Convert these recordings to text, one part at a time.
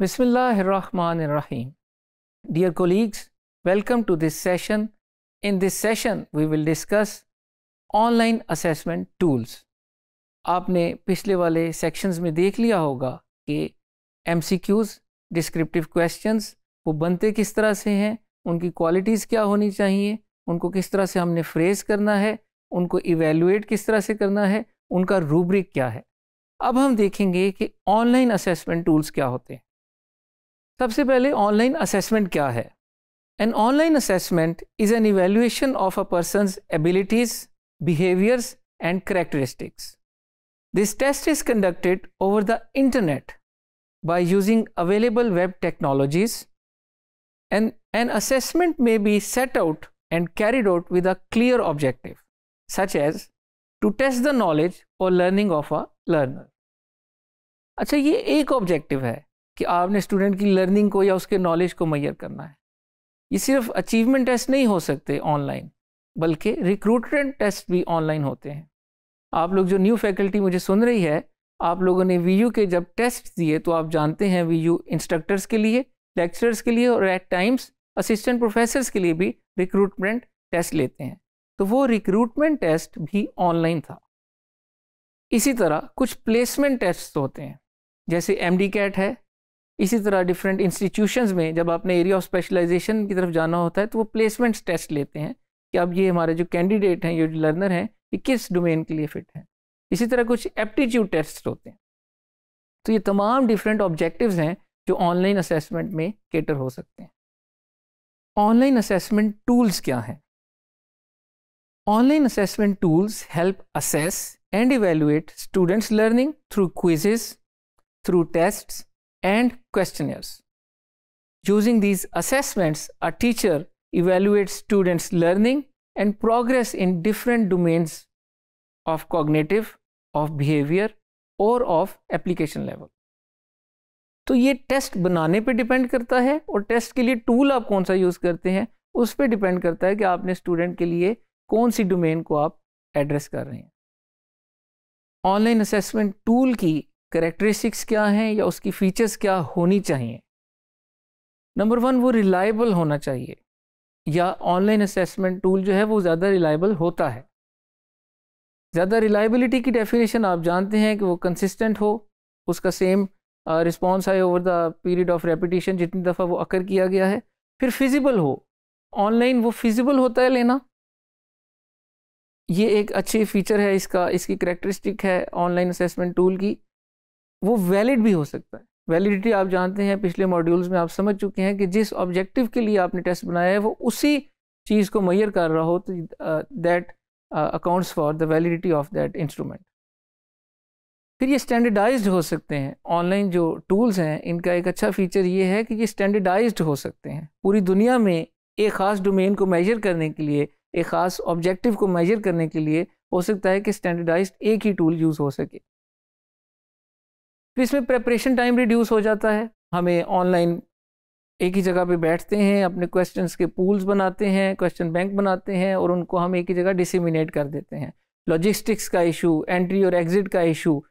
Bismillahirrahmanirrahim. Dear colleagues, welcome to this session. In this session, we will discuss online assessment tools. आपने पिछले वाले sections में देख लिया होगा कि M C Qs descriptive question वो बनते किस तरह से हैं उनकी क्वालिटीज़ क्या होनी चाहिए उनको किस तरह से हमने फ्रेज करना है उनको इवेलुएट किस तरह से करना है उनका रूब्रिक क्या है अब हम देखेंगे कि ऑनलाइन असेसमेंट टूल्स क्या होते हैं सबसे पहले ऑनलाइन असेसमेंट क्या है an online assessment is an evaluation of a person's abilities behaviours and characteristics. This test is conducted over the internet by using available web technologies and an assessment may be set out and carried out with a clear objective such as to test the knowledge or learning of a learner. अच्छा ये एक objective है कि आपने student की learning को या उसके नॉलेज को मैयर करना है ये सिर्फ अचीवमेंट टेस्ट नहीं हो सकते ऑनलाइन बल्कि रिक्रूटमेंट टेस्ट भी ऑनलाइन होते हैं आप लोग जो न्यू फैकल्टी मुझे सुन रही है आप लोगों ने वी के जब टेस्ट दिए तो आप जानते हैं वी इंस्ट्रक्टर्स के लिए लेक्चरर्स के लिए और एट टाइम्स असिस्टेंट प्रोफेसर्स के लिए भी रिक्रूटमेंट टेस्ट लेते हैं तो वो रिक्रूटमेंट टेस्ट भी ऑनलाइन था इसी तरह कुछ प्लेसमेंट टेस्ट होते हैं जैसे एम कैट है इसी तरह डिफरेंट इंस्टीट्यूशंस में जब आपने एरिया ऑफ स्पेशलाइजेशन की तरफ जाना होता है तो वो प्लेसमेंट्स टेस्ट लेते हैं कि अब ये हमारे जो कैंडिडेट हैं ये लर्नर हैं ये किस डोमेन के लिए फिट हैं इसी तरह कुछ एप्टीट्यूड टेस्ट होते हैं तो ये तमाम डिफरेंट ऑब्जेक्टिव हैं जो ऑनलाइन असेसमेंट में केटर हो सकते हैं ऑनलाइन असेसमेंट टूल्स क्या हैं online assessment tools help assess and evaluate students learning through quizzes through tests and questionnaires. Using these assessments, a teacher evaluates students' learning and progress in different domains of cognitive, of behavior or of application level. तो ये test बनाने पे depend करता है और test के लिए tool आप कौन सा यूज़ करते हैं उस पर डिपेंड करता है कि आपने स्टूडेंट के लिए कौन सी डोमेन को आप एड्रेस कर रहे हैं ऑनलाइन असेसमेंट टूल की करेक्टरिस्टिक्स क्या हैं या उसकी फीचर्स क्या होनी चाहिए नंबर वन वो रिलायबल होना चाहिए या ऑनलाइन असेसमेंट टूल जो है वो ज़्यादा रिलायबल होता है ज़्यादा रिलायबिलिटी की डेफिनेशन आप जानते हैं कि वो कंसिस्टेंट हो उसका सेम रिस्पॉन्स आए over the period of repetition जितनी दफ़ा वो अकर किया गया है फिर फिजिबल हो ऑनलाइन वो फिजिबल होता है लेना ये एक अच्छी फीचर है इसका इसकी करेक्टरिस्टिक है ऑनलाइन असेसमेंट टूल की वो वैलिड भी हो सकता है वैलिडिटी आप जानते हैं पिछले मॉड्यूल्स में आप समझ चुके हैं कि जिस ऑब्जेक्टिव के लिए आपने टेस्ट बनाया है वो उसी चीज़ को मैयर कर रहा हो तो that accounts for the validity of that instrument फिर ये स्टैंडर्डाइज हो सकते हैं ऑनलाइन जो टूल्स हैं इनका एक अच्छा फीचर ये है कि ये स्टैंडर्डाइज हो सकते हैं पूरी दुनिया में एक ख़ास डोमेन को मेजर करने के लिए एक ख़ास ऑब्जेक्टिव को मेजर करने के लिए हो सकता है कि स्टैंडर्डाइज एक ही टूल यूज़ हो सके तो इसमें प्रेपरेशन टाइम रिड्यूस हो जाता है हमें ऑनलाइन एक ही जगह पे बैठते हैं अपने क्वेश्चंस के पूल्स बनाते हैं क्वेश्चन बैंक बनाते हैं और उनको हम एक ही जगह डिसिमिनेट कर देते हैं लॉजिस्टिक्स का इशू एंट्री और एग्ज़िट का इशू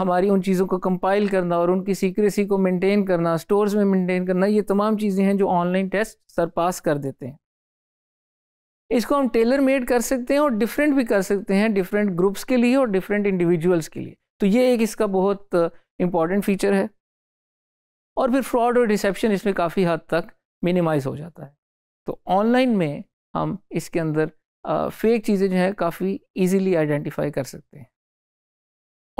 हमारी उन चीज़ों को कंपाइल करना और उनकी सीक्रेसी को मेंटेन करना स्टोर्स में मेंटेन करना ये तमाम चीज़ें हैं जो ऑनलाइन टेस्ट सरपास कर देते हैं इसको हम टेलर मेड कर सकते हैं और डिफरेंट भी कर सकते हैं डिफरेंट ग्रुप्स के लिए और डिफरेंट इंडिविजुअल्स के लिए तो ये एक इसका बहुत इम्पॉर्टेंट फीचर है और फिर फ्रॉड और डिसेप्शन इसमें काफ़ी हद तक मिनिमाइज हो जाता है तो ऑनलाइन में हम इसके अंदर फेक चीज़ें जो हैं काफ़ी ईजीली आइडेंटिफाई कर सकते हैं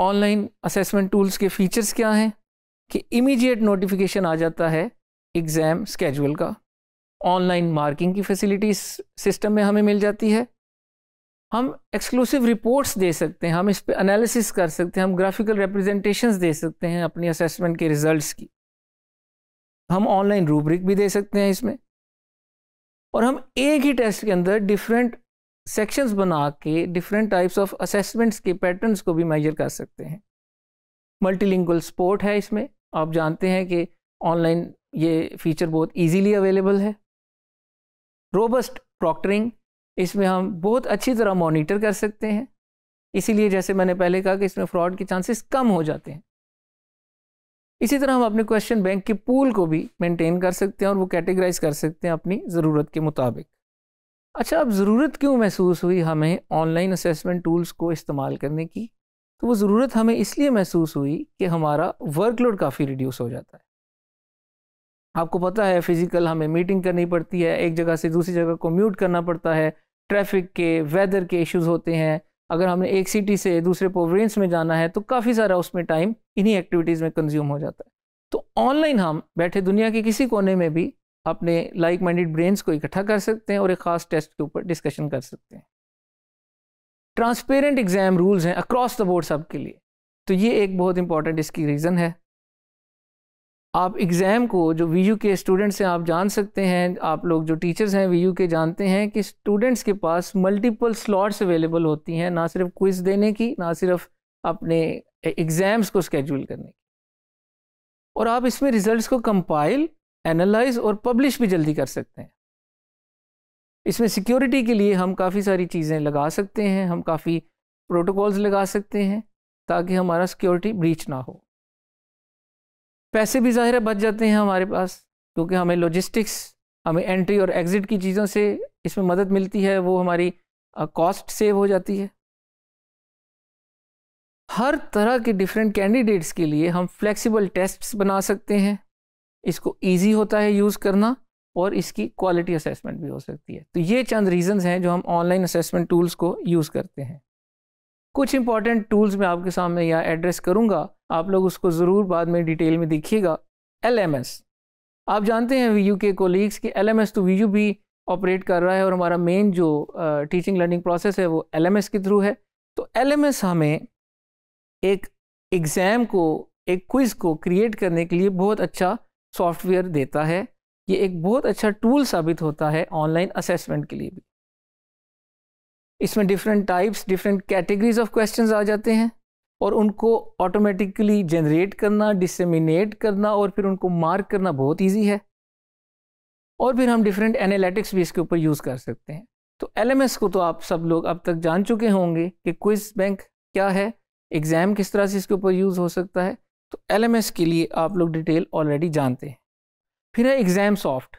ऑनलाइन असेसमेंट टूल्स के फीचर्स क्या हैं कि इमीडिएट नोटिफिकेशन आ जाता है एग्ज़ाम स्केजुअल का ऑनलाइन मार्किंग की फैसिलिटी सिस्टम में हमें मिल जाती है हम एक्सक्लूसिव रिपोर्ट्स दे सकते हैं हम इस पर एनालिसिस कर सकते हैं हम ग्राफिकल रिप्रेजेंटेशंस दे सकते हैं अपनी असेसमेंट के रिजल्ट्स की हम ऑनलाइन रूब्रिक भी दे सकते हैं इसमें और हम एक ही टेस्ट के अंदर डिफरेंट सेक्शंस बना के डिफरेंट टाइप्स ऑफ असेसमेंट्स के पैटर्न्स को भी मेजर कर सकते हैं मल्टीलिंगुअल सपोर्ट है इसमें आप जानते हैं कि ऑनलाइन ये फीचर बहुत ईजीली अवेलेबल है रोबस्ट प्रॉक्टरिंग इसमें हम बहुत अच्छी तरह मॉनिटर कर सकते हैं इसीलिए जैसे मैंने पहले कहा कि इसमें फ्रॉड के चांसेस कम हो जाते हैं इसी तरह हम अपने क्वेश्चन बैंक के पूल को भी मेंटेन कर सकते हैं और वो कैटेगराइज कर सकते हैं अपनी ज़रूरत के मुताबिक अच्छा अब ज़रूरत क्यों महसूस हुई हमें ऑनलाइन असेसमेंट टूल्स को इस्तेमाल करने की तो वो ज़रूरत हमें इसलिए महसूस हुई कि हमारा वर्कलोड काफ़ी रिड्यूस हो जाता है आपको पता है फिज़िकल हमें मीटिंग करनी पड़ती है एक जगह से दूसरी जगह को म्यूट करना पड़ता है ट्रैफिक के वेदर के इश्यूज होते हैं अगर हमने एक सिटी से दूसरे प्रोविंस में जाना है तो काफ़ी सारा उसमें टाइम इन्हीं एक्टिविटीज़ में कंज्यूम हो जाता है तो ऑनलाइन हम बैठे दुनिया के किसी कोने में भी अपने लाइक माइंडेड ब्रेन्स को इकट्ठा कर सकते हैं और एक ख़ास टेस्ट के ऊपर डिस्कशन कर सकते हैं ट्रांसपेरेंट एग्ज़ाम रूल्स हैं अक्रॉस द बोर्ड सबके लिए तो ये एक बहुत इंपॉर्टेंट इसकी रीज़न है आप एग्ज़ाम को जो वी के स्टूडेंट्स हैं आप जान सकते हैं आप लोग जो टीचर्स हैं वी के जानते हैं कि स्टूडेंट्स के पास मल्टीपल स्लॉट्स अवेलेबल होती हैं ना सिर्फ क्विज देने की ना सिर्फ अपने एग्ज़ाम्स को स्केड्यूल करने की और आप इसमें रिज़ल्ट को कंपाइल एनालाइज और पब्लिश भी जल्दी कर सकते हैं इसमें सिक्योरिटी के लिए हम काफ़ी सारी चीज़ें लगा सकते हैं हम काफ़ी प्रोटोकॉल्स लगा सकते हैं ताकि हमारा सिक्योरिटी ब्रीच ना हो पैसे भी ज़ाहिर बच जाते हैं हमारे पास क्योंकि हमें लॉजिस्टिक्स हमें एंट्री और एग्ज़िट की चीज़ों से इसमें मदद मिलती है वो हमारी कॉस्ट सेव हो जाती है हर तरह के डिफरेंट कैंडिडेट्स के लिए हम फ्लेक्सिबल टेस्ट्स बना सकते हैं इसको इजी होता है यूज़ करना और इसकी क्वालिटी असेसमेंट भी हो सकती है तो ये चंद रीजंस हैं जो हम ऑनलाइन असेसमेंट टूल्स को यूज़ करते हैं कुछ इंपॉर्टेंट टूल्स मैं आपके सामने यहाँ एड्रेस करूँगा आप लोग उसको ज़रूर बाद में डिटेल में देखिएगा एल आप जानते हैं वी के कोलीग्स कि एल तो वी भी ऑपरेट कर रहा है और हमारा मेन जो टीचिंग लर्निंग प्रोसेस है वो एल के थ्रू है तो एल हमें एक एग्ज़ाम को एक क्विज़ को क्रिएट करने के लिए बहुत अच्छा सॉफ्टवेयर देता है ये एक बहुत अच्छा टूल साबित होता है ऑनलाइन असेसमेंट के लिए भी इसमें different types different categories of questions आ जाते हैं और उनको ऑटोमेटिकली जनरेट करना डिसमिनेट करना और फिर उनको मार्क करना बहुत ईजी है और फिर हम डिफरेंट एनालिटिक्स भी इसके ऊपर यूज़ कर सकते हैं तो एल को तो आप सब लोग अब तक जान चुके होंगे कि क्विज बैंक क्या है एग्ज़ाम किस तरह से इसके ऊपर यूज़ हो सकता है तो एल के लिए आप लोग डिटेल ऑलरेडी जानते हैं फिर है एग्ज़ाम सॉफ्ट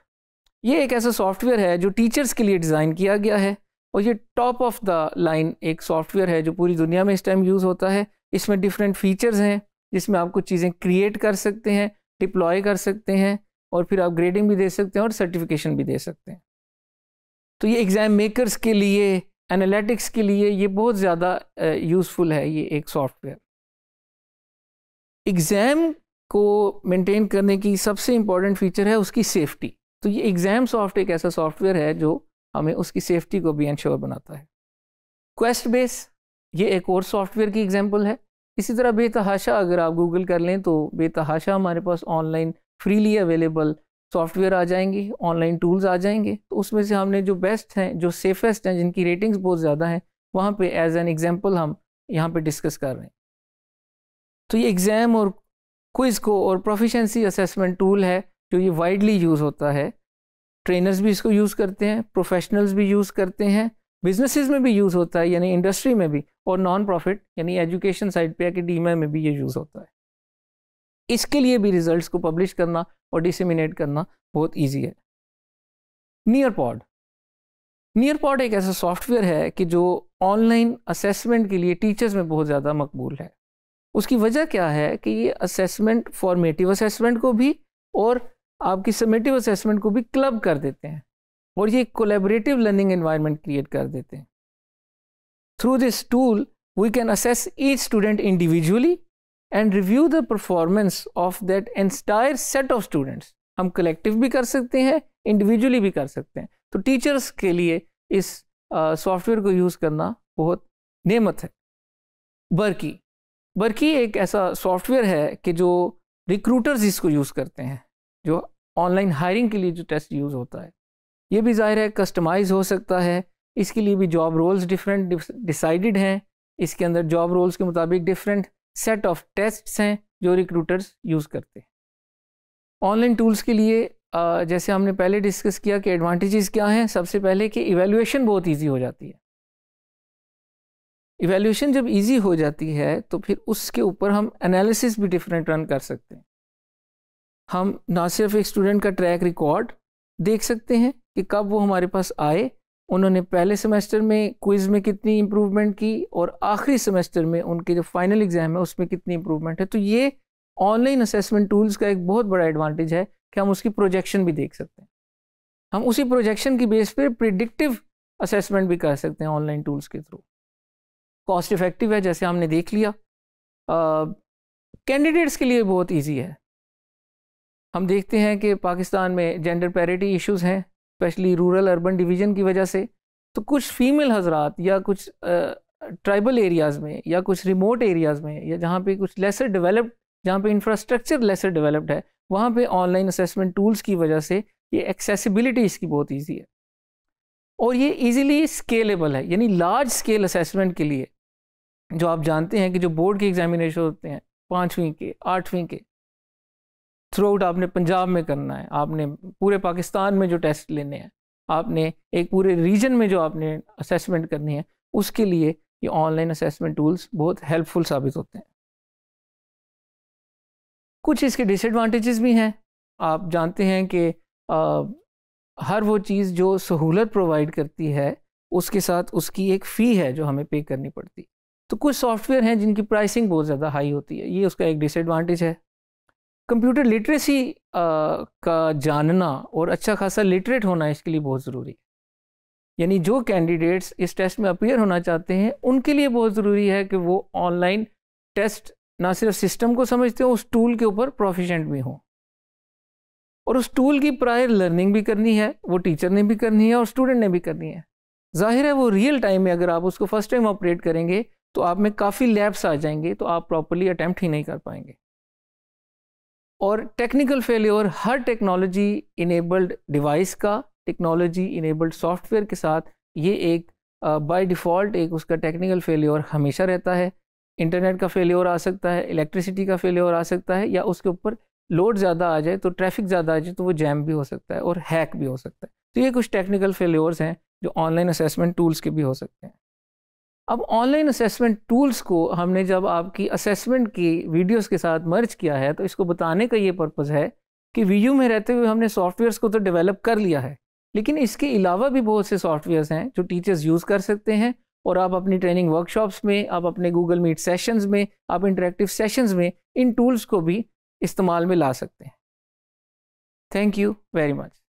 ये एक ऐसा सॉफ्टवेयर है जो टीचर्स के लिए डिज़ाइन किया गया है और ये टॉप ऑफ द लाइन एक सॉफ्टवेयर है जो पूरी दुनिया में इस टाइम यूज़ होता है इसमें डिफरेंट फीचर्स हैं जिसमें आप कुछ चीज़ें क्रिएट कर सकते हैं डिप्लॉय कर सकते हैं और फिर आप ग्रेडिंग भी दे सकते हैं और सर्टिफिकेशन भी दे सकते हैं तो ये एग्ज़ाम मेकर्स के लिए एनालिटिक्स के लिए ये बहुत ज़्यादा यूज़फुल है ये एक सॉफ्टवेयर एग्ज़ाम को मेंटेन करने की सबसे इम्पॉर्टेंट फीचर है उसकी सेफ्टी तो ये एग्ज़ाम सॉफ्ट एक ऐसा सॉफ्टवेयर है जो हमें उसकी सेफ्टी को भी इंश्योर बनाता है क्वेस्ट बेस ये एक और सॉफ्टवेयर की एग्जांपल है इसी तरह बेतहाशा अगर आप गूगल कर लें तो बेतहाशा हमारे पास ऑनलाइन फ्रीली अवेलेबल सॉफ्टवेयर आ जाएंगे ऑनलाइन टूल्स आ जाएंगे तो उसमें से हमने जो बेस्ट हैं जो सेफेस्ट हैं जिनकी रेटिंग्स बहुत ज़्यादा हैं वहाँ पे एज एन एग्जांपल हम यहाँ पे डिस्कस कर रहे हैं तो ये एग्ज़ाम और क्विज़ को और प्रोफिशेंसी असेसमेंट टूल है जो ये वाइडली यूज़ होता है ट्रेनर्स भी इसको यूज़ करते हैं प्रोफेशनल्स भी यूज़ करते हैं बिजनेसेस में भी यूज़ होता है यानी इंडस्ट्री में भी और नॉन प्रॉफिट यानी एजुकेशन साइड पे एकेडीमिया में भी ये यूज़ होता है इसके लिए भी रिजल्ट्स को पब्लिश करना और डिसमिनेट करना बहुत ईजी है नियर पॉड नियर पॉड एक ऐसा सॉफ्टवेयर है कि जो ऑनलाइन असेसमेंट के लिए टीचर्स में बहुत ज़्यादा मकबूल है उसकी वजह क्या है कि ये असेसमेंट फॉर्मेटिव असेसमेंट को भी और आपकी समेटिव असेसमेंट को भी क्लब कर देते हैं और ये कोलेबरेटिव लर्निंग एनवायरनमेंट क्रिएट कर देते हैं through this tool we can assess each student individually and review the performance of that entire set of students हम कलेक्टिव भी कर सकते हैं इंडिविजुअली भी कर सकते हैं तो टीचर्स के लिए इस सॉफ्टवेयर uh, को यूज़ करना बहुत नेमत है बर्की बर्की एक ऐसा सॉफ्टवेयर है कि जो रिक्रूटर्स इसको यूज़ करते हैं जो ऑनलाइन हायरिंग के लिए जो टेस्ट यूज़ होता है ये भी ज़ाहिर है कस्टमाइज हो सकता है इसके लिए भी जॉब रोल्स डिफरेंट डिसाइडेड हैं इसके अंदर जॉब रोल्स के मुताबिक डिफरेंट सेट ऑफ टेस्ट हैं जो रिक्रूटर्स यूज़ करते हैं ऑनलाइन टूल्स के लिए जैसे हमने पहले डिस्कस किया कि एडवांटेजेस क्या हैं सबसे पहले कि इवेल्यूएशन बहुत ईजी हो जाती है इवेल्यूशन जब ईजी हो जाती है तो फिर उसके ऊपर हम एनालिसिस भी डिफरेंट रन कर सकते हैं हम ना सिर्फ एक स्टूडेंट का ट्रैक रिकॉर्ड देख सकते हैं कि कब वो हमारे पास आए उन्होंने पहले सेमेस्टर में क्विज़ में कितनी इम्प्रूवमेंट की और आखिरी सेमेस्टर में उनके जो फाइनल एग्ज़ाम है उसमें कितनी इम्प्रूवमेंट है तो ये ऑनलाइन असेसमेंट टूल्स का एक बहुत बड़ा एडवांटेज है कि हम उसकी प्रोजेक्शन भी देख सकते हैं हम उसी प्रोजेक्शन की बेस पर प्रिडिक्टिव असेसमेंट भी कर सकते हैं ऑनलाइन टूल्स के थ्रू कॉस्ट इफ़ेक्टिव है जैसे हमने देख लिया कैंडिडेट्स uh, के लिए बहुत ईजी है हम देखते हैं कि पाकिस्तान में जेंडर पैरिटी इश्यूज़ हैं स्पेशली रूरल अर्बन डिवीज़न की वजह से तो कुछ फ़ीमेल हजरात या कुछ ट्राइबल एरियाज़ में या कुछ रिमोट एरियाज़ में या जहाँ पे कुछ लेसर डेवलप्ड जहाँ पे इंफ्रास्ट्रक्चर लेसर डेवलप्ड है वहाँ पे ऑनलाइन असेसमेंट टूल्स की वजह से ये एक्सेसिबिलिटी इसकी बहुत ईजी है और ये इजीली स्केलेबल है यानी लार्ज स्केल असेसमेंट के लिए जो आप जानते हैं कि जो बोर्ड के एग्जामिनेशन होते हैं पाँचवीं के आठवीं के थ्रू आउट आपने पंजाब में करना है आपने पूरे पाकिस्तान में जो टेस्ट लेने हैं आपने एक पूरे रीजन में जो आपने असेसमेंट करनी है उसके लिए ये ऑनलाइन असेसमेंट टूल्स बहुत हेल्पफुल साबित होते हैं कुछ इसके डिसएडवांटेजेस भी हैं आप जानते हैं कि आ, हर वो चीज़ जो सहूलत प्रोवाइड करती है उसके साथ उसकी एक फ़ी है जो हमें पे करनी पड़ती तो कुछ सॉफ्टवेयर हैं जिनकी प्राइसिंग बहुत ज़्यादा हाई होती है ये उसका एक डिसएडवांटेज है कंप्यूटर लिटरेसी का जानना और अच्छा खासा लिटरेट होना इसके लिए बहुत ज़रूरी है यानी जो कैंडिडेट्स इस टेस्ट में अपीयर होना चाहते हैं उनके लिए बहुत ज़रूरी है कि वो ऑनलाइन टेस्ट ना सिर्फ सिस्टम को समझते हो उस टूल के ऊपर प्रोफिशेंट भी हों और उस टूल की प्रायर लर्निंग भी करनी है वो टीचर ने भी करनी है और स्टूडेंट ने भी करनी है जाहिर है वो रियल टाइम में अगर आप उसको फर्स्ट टाइम ऑपरेट करेंगे तो आप में काफ़ी लैब्स आ जाएंगे तो आप प्रॉपरली अटैम्प्ट ही नहीं कर पाएंगे और टेक्निकल फेल्योर हर टेक्नोलॉजी इनेबल्ड डिवाइस का टेक्नोलॉजी इनेबल्ड सॉफ्टवेयर के साथ ये एक बाय डिफ़ॉल्ट एक उसका टेक्निकल फेल्योर हमेशा रहता है इंटरनेट का फेल्योर आ सकता है इलेक्ट्रिसिटी का फेल्योर आ सकता है या उसके ऊपर लोड ज़्यादा आ जाए तो ट्रैफिक ज़्यादा आ जाए तो वो जैम भी हो सकता है और हैक भी हो सकता है तो ये कुछ टेक्निकल फेल्योर्स हैं जो ऑनलाइन असेसमेंट टूल्स के भी हो सकते हैं अब ऑनलाइन असेसमेंट टूल्स को हमने जब आपकी असेसमेंट की वीडियोस के साथ मर्ज किया है तो इसको बताने का ये पर्पज़ है कि वी में रहते हुए हमने सॉफ्टवेयर्स को तो डेवलप कर लिया है लेकिन इसके अलावा भी बहुत से सॉफ्टवेयर्स हैं जो टीचर्स यूज़ कर सकते हैं और आप अपनी ट्रेनिंग वर्कशॉप्स में आप अपने गूगल मीट सेशंस में आप इंटरेक्टिव सेशंस में इन टूल्स को भी इस्तेमाल में ला सकते हैं थैंक यू वेरी मच